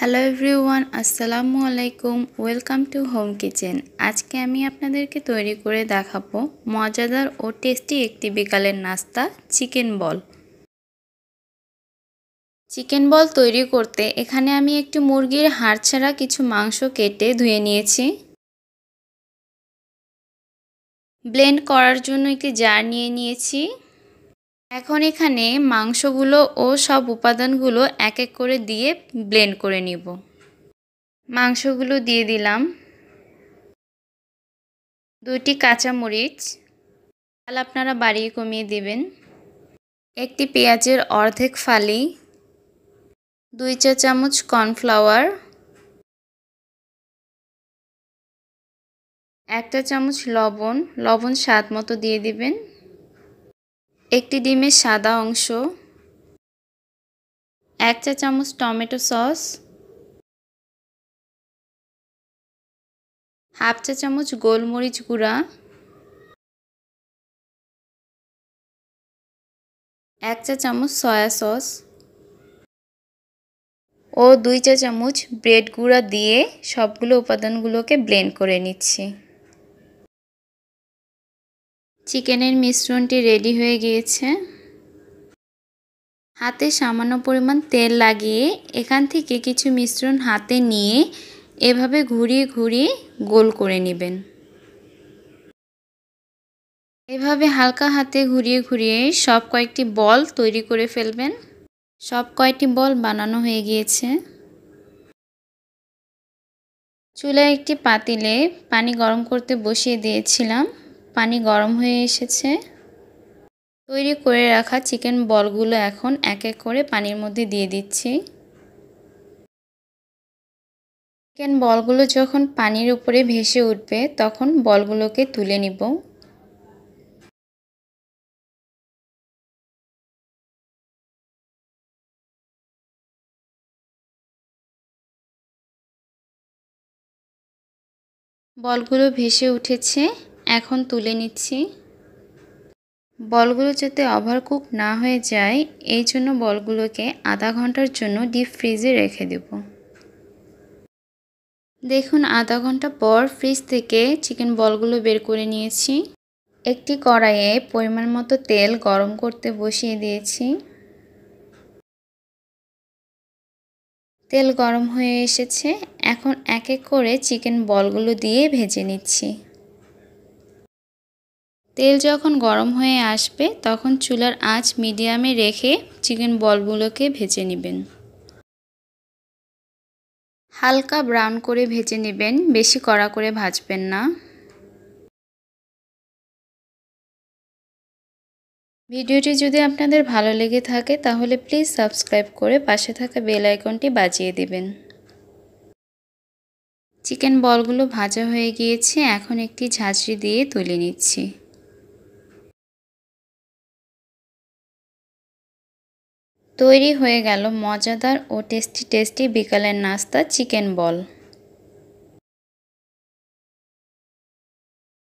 hello everyone আসসালামু আলাইকুম welcome to home kitchen আজকে আমি আপনাদেরকে তৈরি করে দেখাবো মজাদার ও টেস্টি একটি বিকালের নাস্তা চিকেন বল চিকেন বল তৈরি করতে এখানে আমি একটি মুরগির হাড় ছাড়া কিছু মাংস কেটে ধুয়ে নিয়েছি ব্লেন্ড করার জন্য একটি জার নিয়ে নিয়েছি এখন এখানে মাংসগুলো ও সব উপাদানগুলো এক এক করে দিয়ে ব্লেন্ড করে নিব মাংসগুলো দিয়ে দিলাম দুইটি কাঁচামরিচ চাল আপনারা বাড়িয়ে কমিয়ে দেবেন একটি পেঁয়াজের অর্ধেক ফালি দুই চা চামচ কর্নফ্লাওয়ার একটা চামচ লবণ লবণ স্বাদ মতো দিয়ে দিবেন একটি ডিমের সাদা অংশ এক চা চামচ টমেটো সস হাফ চা চামচ গোলমরিচ গুঁড়া এক চা চামচ সয়া সস ও দুই চা চামচ ব্রেড গুঁড়া দিয়ে সবগুলো উপাদানগুলোকে ব্লেন্ড করে নিচ্ছি চিকেনের মিশ্রণটি রেডি হয়ে গিয়েছে হাতে সামান্য পরিমাণ তেল লাগিয়ে এখান থেকে কিছু মিশ্রণ হাতে নিয়ে এভাবে ঘুরিয়ে ঘুরিয়ে গোল করে নেবেন এভাবে হালকা হাতে ঘুরিয়ে ঘুরিয়ে সব কয়েকটি বল তৈরি করে ফেলবেন সব কয়েকটি বল বানানো হয়ে গিয়েছে চুলায় একটি পাতিলে পানি গরম করতে বসিয়ে দিয়েছিলাম পানি গরম হয়ে এসেছে তৈরি করে রাখা চিকেন বলগুলো এখন এক এক করে পানির মধ্যে দিয়ে দিচ্ছি চিকেন বলগুলো যখন পানির উপরে ভেসে উঠবে তখন বলগুলোকে তুলে নিব বলগুলো ভেসে উঠেছে এখন তুলে নিচ্ছি বলগুলো যাতে ওভার কুক না হয়ে যায় এই জন্য বলগুলোকে আধা ঘন্টার জন্য ডিপ ফ্রিজে রেখে দেব দেখুন আধা ঘন্টা পর ফ্রিজ থেকে চিকেন বলগুলো বের করে নিয়েছি একটি কড়াইয়ে পরিমাণ মতো তেল গরম করতে বসিয়ে দিয়েছি তেল গরম হয়ে এসেছে এখন এক এক করে চিকেন বলগুলো দিয়ে ভেজে নিচ্ছি তেল যখন গরম হয়ে আসবে তখন চুলার আঁচ মিডিয়ামে রেখে চিকেন বলগুলোকে ভেজে নেবেন হালকা ব্রাউন করে ভেজে নেবেন বেশি কড়া করে ভাজবেন না ভিডিওটি যদি আপনাদের ভালো লেগে থাকে তাহলে প্লিজ সাবস্ক্রাইব করে পাশে থাকা বেল আইকনটি বাজিয়ে দেবেন চিকেন বলগুলো ভাজা হয়ে গিয়েছে এখন একটি ঝাঁঝরি দিয়ে তুলে নিচ্ছি তৈরি হয়ে গেল মজাদার ও টেস্টি টেস্টি বিকালের নাস্তা চিকেন বল